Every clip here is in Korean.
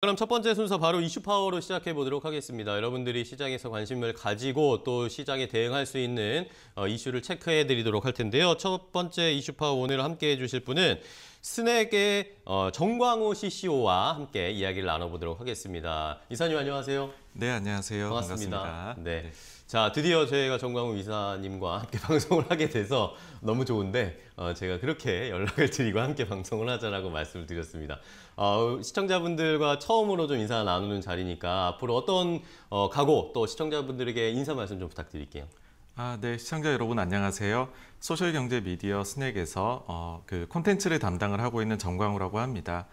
그럼 첫 번째 순서 바로 이슈 파워로 시작해 보도록 하겠습니다. 여러분들이 시장에서 관심을 가지고 또 시장에 대응할 수 있는 어, 이슈를 체크해 드리도록 할 텐데요. 첫 번째 이슈 파워 오늘 함께 해 주실 분은 스낵의 어, 정광호 CCO와 함께 이야기를 나눠보도록 하겠습니다. 이사님 안녕하세요. 네, 안녕하세요. 반갑습니다. 반갑습니다. 네. 네. 자, 드디어 저희가 정광호 이사님과 함께 방송을 하게 돼서 너무 좋은데 어, 제가 그렇게 연락을 드리고 함께 방송을 하자라고 말씀을 드렸습니다. 어, 시청자분들과 처음으로 좀 인사 나누는 자리니까 앞으로 어떤 어, 각오 또 시청자분들에게 인사 말씀 좀 부탁드릴게요. 아, 네, 시청자 여러분 안녕하세요. 소셜 경제 미디어 스낵에서 어, 그 콘텐츠를 담당을 하고 있는 정광우라고 합니다.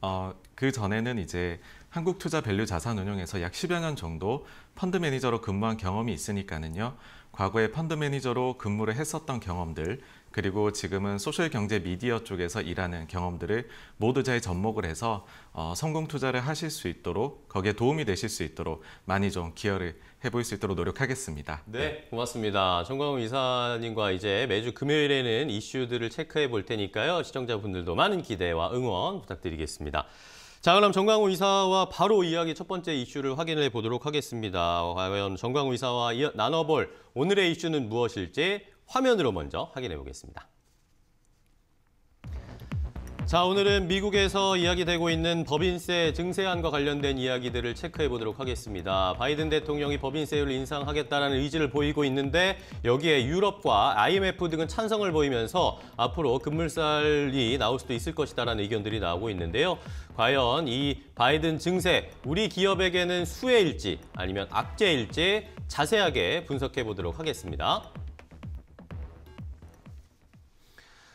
어, 그 전에는 이제 한국 투자 밸류 자산 운용에서 약 10여 년 정도 펀드 매니저로 근무한 경험이 있으니까는요. 과거에 펀드 매니저로 근무를 했었던 경험들, 그리고 지금은 소셜 경제 미디어 쪽에서 일하는 경험들을 모두 잘 접목을 해서 어, 성공 투자를 하실 수 있도록 거기에 도움이 되실 수 있도록 많이 좀 기여를 해볼 수 있도록 노력하겠습니다. 네, 네. 고맙습니다. 정광훈 이사님과 이제 매주 금요일에는 이슈들을 체크해 볼 테니까요. 시청자분들도 많은 기대와 응원 부탁드리겠습니다. 자, 그럼 정광우 이사와 바로 이야기 첫 번째 이슈를 확인해 보도록 하겠습니다. 과연 정광우 이사와 나눠볼 오늘의 이슈는 무엇일지 화면으로 먼저 확인해 보겠습니다. 자, 오늘은 미국에서 이야기되고 있는 법인세 증세안과 관련된 이야기들을 체크해 보도록 하겠습니다. 바이든 대통령이 법인세율 을 인상하겠다는 의지를 보이고 있는데 여기에 유럽과 IMF 등은 찬성을 보이면서 앞으로 급물살이 나올 수도 있을 것이다라는 의견들이 나오고 있는데요. 과연 이 바이든 증세 우리 기업에게는 수혜일지 아니면 악재일지 자세하게 분석해 보도록 하겠습니다.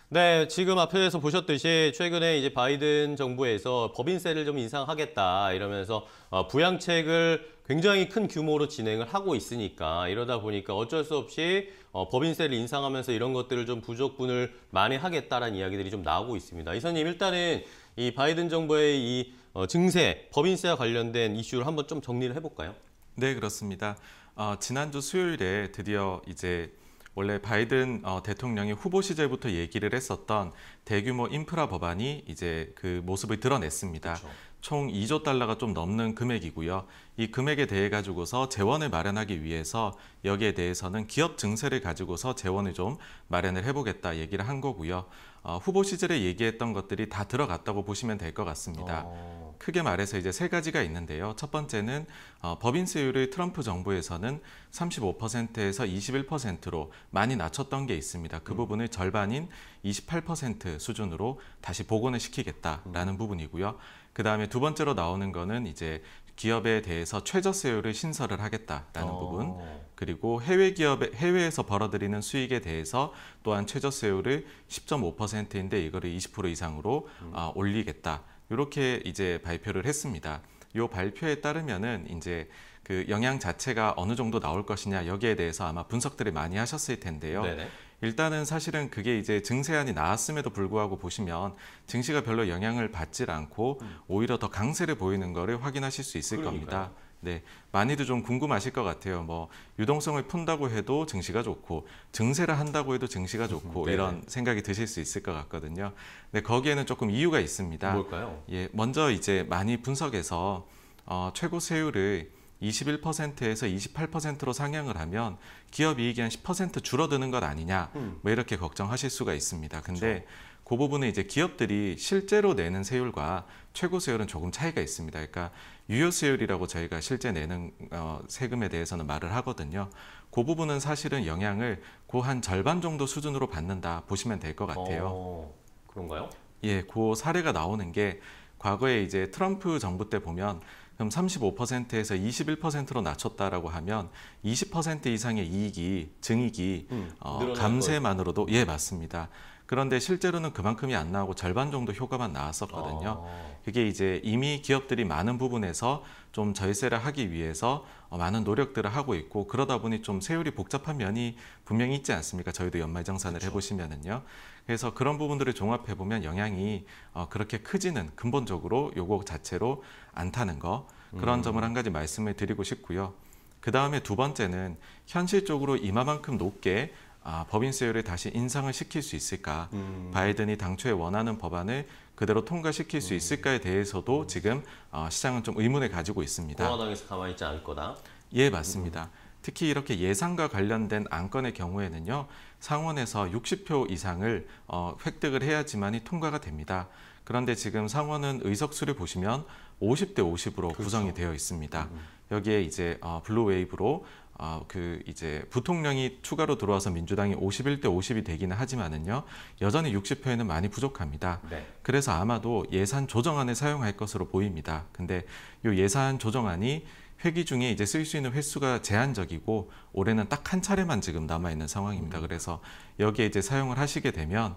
네, 지금 앞에서 보셨듯이 최근에 이제 바이든 정부에서 법인세를 좀 인상하겠다 이러면서 어, 부양책을 굉장히 큰 규모로 진행을 하고 있으니까 이러다 보니까 어쩔 수 없이 어, 법인세를 인상하면서 이런 것들을 좀 부족분을 많이 하겠다라는 이야기들이 좀 나오고 있습니다. 이사님 일단은 이 바이든 정부의 이 어, 증세, 법인세와 관련된 이슈를 한번 좀 정리를 해볼까요? 네, 그렇습니다. 어, 지난주 수요일에 드디어 이제 원래 바이든 어, 대통령이 후보 시절부터 얘기를 했었던 대규모 인프라 법안이 이제 그 모습을 드러냈습니다. 그렇죠. 총 2조 달러가 좀 넘는 금액이고요. 이 금액에 대해 가지고서 재원을 마련하기 위해서 여기에 대해서는 기업 증세를 가지고서 재원을 좀 마련을 해보겠다 얘기를 한 거고요. 어, 후보 시절에 얘기했던 것들이 다 들어갔다고 보시면 될 것 같습니다. 어... 크게 말해서 이제 세 가지가 있는데요. 첫 번째는 어, 법인세율을 트럼프 정부에서는 35%에서 21%로 많이 낮췄던 게 있습니다. 그 음. 부분을 절반인 28% 수준으로 다시 복원을 시키겠다라는 음. 부분이고요. 그 다음에 두 번째로 나오는 거는 이제 기업에 대해서 최저세율을 신설을 하겠다라는 어... 부분 그리고 해외 기업에 해외에서 벌어들이는 수익에 대해서 또한 최저세율을 10.5%인데 이거를 20% 이상으로 음. 어, 올리겠다. 이렇게 이제 발표를 했습니다. 이 발표에 따르면은 이제 그 영향 자체가 어느 정도 나올 것이냐 여기에 대해서 아마 분석들을 많이 하셨을 텐데요. 네네. 일단은 사실은 그게 이제 증세안이 나왔음에도 불구하고 보시면 증시가 별로 영향을 받질 않고 음. 오히려 더 강세를 보이는 거를 확인하실 수 있을 그러니까요. 겁니다. 네, 많이들 좀 궁금하실 것 같아요. 뭐 유동성을 푼다고 해도 증시가 좋고 증세를 한다고 해도 증시가 좋고 네. 이런 생각이 드실 수 있을 것 같거든요. 근데 거기에는 조금 이유가 있습니다. 뭘까요? 예, 먼저 이제 많이 분석해서 어, 최고 세율을 21%에서 28%로 상향을 하면 기업 이익이 한 10% 줄어드는 것 아니냐 음. 뭐 이렇게 걱정하실 수가 있습니다. 근데 그렇죠. 그 부분은 이제 기업들이 실제로 내는 세율과 최고 세율은 조금 차이가 있습니다. 그러니까 유효 세율이라고 저희가 실제 내는 어, 세금에 대해서는 말을 하거든요. 그 부분은 사실은 영향을 고한 그 절반 정도 수준으로 받는다 보시면 될 것 같아요. 어, 그런가요? 예, 그 사례가 나오는 게 과거에 이제 트럼프 정부 때 보면 그럼 35%에서 21%로 낮췄다라고 하면 20% 이상의 이익이 증익이 음, 어, 감세만으로도 거예요. 예 맞습니다. 그런데 실제로는 그만큼이 안 나오고 절반 정도 효과만 나왔었거든요. 어. 그게 이제 이미 기업들이 많은 부분에서 좀 절세를 하기 위해서 어, 많은 노력들을 하고 있고 그러다 보니 좀 세율이 복잡한 면이 분명히 있지 않습니까? 저희도 연말정산을 그렇죠. 해보시면은요. 그래서 그런 부분들을 종합해 보면 영향이 어, 그렇게 크지는 근본적으로 요거 자체로 않다는 거 그런 음. 점을 한 가지 말씀을 드리고 싶고요. 그 다음에 두 번째는 현실적으로 이마만큼 높게 아, 법인세율을 다시 인상을 시킬 수 있을까, 음. 바이든이 당초에 원하는 법안을 그대로 통과시킬 수 음. 있을까에 대해서도 음. 지금 어, 시장은 좀 의문을 가지고 있습니다. 공화당에서 가만히 있지 않을 거다. 예, 맞습니다. 음. 특히 이렇게 예산과 관련된 안건의 경우에는요, 상원에서 60표 이상을 어, 획득을 해야지만이 통과가 됩니다. 그런데 지금 상원은 의석수를 보시면 50대 50으로 그렇죠. 구성이 되어 있습니다. 음. 여기에 이제 어, 블루웨이브로 어, 그 이제 부통령이 추가로 들어와서 민주당이 51대 50이 되기는 하지만은요 여전히 60표에는 많이 부족합니다. 네. 그래서 아마도 예산 조정안을 사용할 것으로 보입니다. 근데 요 예산 조정안이 회기 중에 이제 쓸 수 있는 횟수가 제한적이고 올해는 딱 한 차례만 지금 남아 있는 상황입니다. 음. 그래서 여기에 이제 사용을 하시게 되면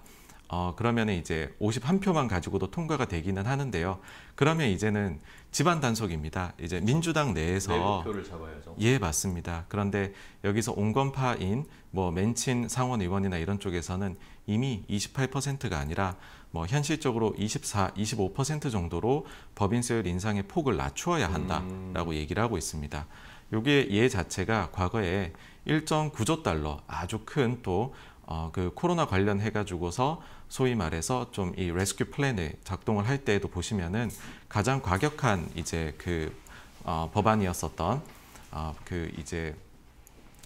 어, 그러면 이제 51표만 가지고도 통과가 되기는 하는데요. 그러면 이제는 집안 단속입니다. 이제 민주당 내에서 표를 잡아야죠. 예, 맞습니다. 그런데 여기서 온건파인 뭐 맨친 상원 의원이나 이런 쪽에서는 이미 28%가 아니라 뭐 현실적으로 24, 25% 정도로 법인세율 인상의 폭을 낮추어야 한다라고 음. 얘기를 하고 있습니다. 요게 예 자체가 과거에 1.9조 달러 아주 큰 또 어, 그 코로나 관련해 가지고서 소위 말해서 좀 이 레스큐 플랜을 작동을 할 때에도 보시면은 가장 과격한 이제 그 어, 법안이었었던 어, 그 이제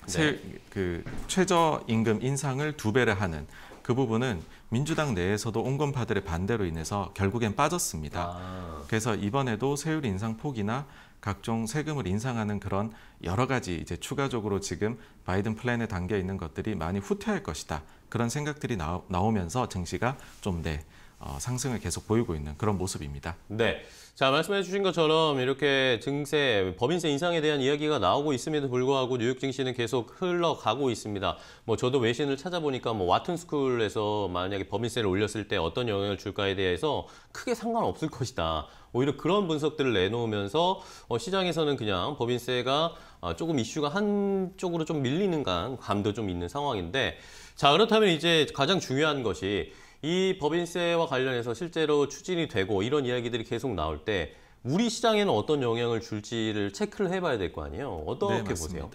네. 세, 그 최저 임금 인상을 두 배를 하는 그 부분은 민주당 내에서도 온건파들의 반대로 인해서 결국엔 빠졌습니다. 아. 그래서 이번에도 세율 인상 폭이나 각종 세금을 인상하는 그런 여러 가지 이제 추가적으로 지금 바이든 플랜에 담겨 있는 것들이 많이 후퇴할 것이다. 그런 생각들이 나오, 나오면서 증시가 좀 네. 어, 상승을 계속 보이고 있는 그런 모습입니다. 네. 자, 말씀해 주신 것처럼 이렇게 증세, 법인세 인상에 대한 이야기가 나오고 있음에도 불구하고 뉴욕 증시는 계속 흘러가고 있습니다. 뭐 저도 외신을 찾아보니까 뭐 와튼스쿨에서 만약에 법인세를 올렸을 때 어떤 영향을 줄까에 대해서 크게 상관없을 것이다. 오히려 그런 분석들을 내놓으면서 어, 시장에서는 그냥 법인세가 어, 조금 이슈가 한쪽으로 좀 밀리는 감도 좀 있는 상황인데 자, 그렇다면 이제 가장 중요한 것이 이 법인세와 관련해서 실제로 추진이 되고 이런 이야기들이 계속 나올 때 우리 시장에는 어떤 영향을 줄지를 체크를 해봐야 될 거 아니에요. 어떻게 네, 보세요?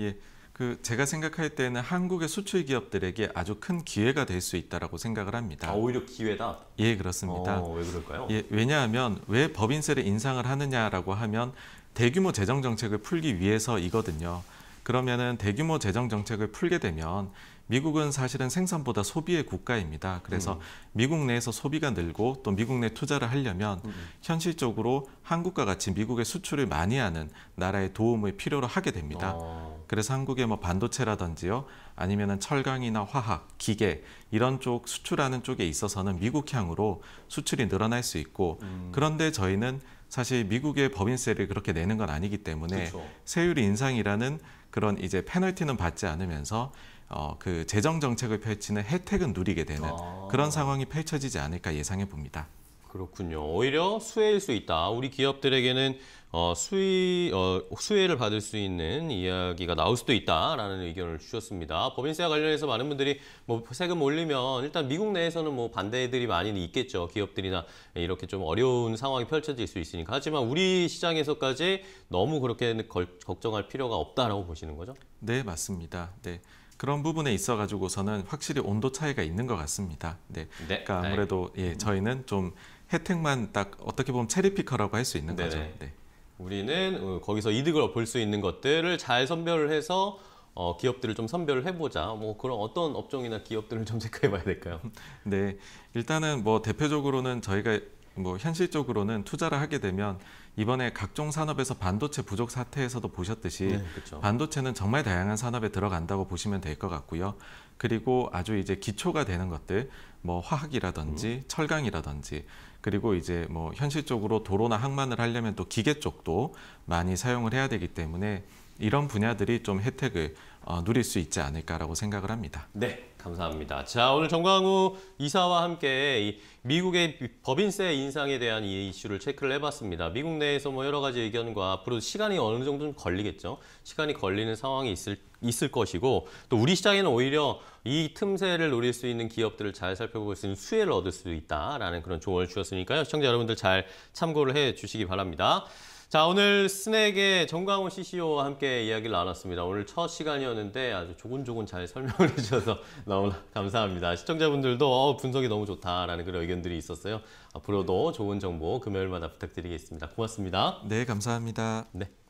예. 그 제가 생각할 때는 한국의 수출 기업들에게 아주 큰 기회가 될 수 있다라고 생각을 합니다. 아, 오히려 기회다. 예, 그렇습니다. 어, 왜 그럴까요? 예, 왜냐하면 왜 법인세를 인상을 하느냐라고 하면 대규모 재정 정책을 풀기 위해서이거든요. 그러면은 대규모 재정 정책을 풀게 되면 미국은 사실은 생산보다 소비의 국가입니다. 그래서 음. 미국 내에서 소비가 늘고 또 미국 내 투자를 하려면 음, 음. 현실적으로 한국과 같이 미국의 수출을 많이 하는 나라의 도움을 필요로 하게 됩니다. 어. 그래서 한국의 뭐 반도체라든지요, 아니면은 철강이나 화학, 기계 이런 쪽 수출하는 쪽에 있어서는 미국향으로 수출이 늘어날 수 있고 음. 그런데 저희는 사실 미국의 법인세를 그렇게 내는 건 아니기 때문에 그렇죠. 세율 인상이라는 그런 이제 페널티는 받지 않으면서 어, 그 재정 정책을 펼치는 혜택은 누리게 되는 아. 그런 상황이 펼쳐지지 않을까 예상해 봅니다. 그렇군요. 오히려 수혜일 수 있다. 우리 기업들에게는 어, 수의, 어, 수혜를 받을 수 있는 이야기가 나올 수도 있다라는 의견을 주셨습니다. 법인세와 관련해서 많은 분들이 뭐 세금 올리면 일단 미국 내에서는 뭐 반대들이 많이 있겠죠. 기업들이나 이렇게 좀 어려운 상황이 펼쳐질 수 있으니까. 하지만 우리 시장에서까지 너무 그렇게 걸, 걱정할 필요가 없다라고 보시는 거죠? 네, 맞습니다. 네. 그런 부분에 있어 가지고서는 확실히 온도 차이가 있는 것 같습니다. 네. 네. 그러니까 네. 아무래도 네. 예, 저희는 좀 혜택만 딱 어떻게 보면 체리피커라고 할 수 있는 네. 거죠. 네. 우리는 어, 거기서 이득을 볼 수 있는 것들을 잘 선별을 해서 어, 기업들을 좀 선별을 해보자. 뭐 그런 어떤 업종이나 기업들을 좀 체크해봐야 될까요? 네, 일단은 뭐 대표적으로는 저희가 뭐 현실적으로는 투자를 하게 되면 이번에 각종 산업에서 반도체 부족 사태에서도 보셨듯이 네, 그렇죠. 반도체는 정말 다양한 산업에 들어간다고 보시면 될 것 같고요. 그리고 아주 이제 기초가 되는 것들 뭐 화학이라든지 음. 철강이라든지 그리고 이제 뭐 현실적으로 도로나 항만을 하려면 또 기계 쪽도 많이 사용을 해야 되기 때문에 이런 분야들이 좀 혜택을 어, 누릴 수 있지 않을까라고 생각을 합니다. 네. 감사합니다. 자, 오늘 정광우 이사와 함께 이 미국의 법인세 인상에 대한 이 이슈를 체크를 해봤습니다. 미국 내에서 뭐 여러 가지 의견과 앞으로 시간이 어느 정도 좀 걸리겠죠. 시간이 걸리는 상황이 있을, 있을 것이고 또 우리 시장에는 오히려 이 틈새를 노릴 수 있는 기업들을 잘 살펴볼 수 있는 수혜를 얻을 수도 있다라는 그런 조언을 주셨으니까요. 시청자 여러분들 잘 참고를 해주시기 바랍니다. 자 오늘 스낵의 정광호 CCO와 함께 이야기를 나눴습니다. 오늘 첫 시간이었는데 아주 조곤조곤 잘 설명을 해주셔서 너무 나 감사합니다. 시청자분들도 어, 분석이 너무 좋다라는 그런 의견들이 있었어요. 앞으로도 좋은 정보 금요일마다 부탁드리겠습니다. 고맙습니다. 네 감사합니다. 네.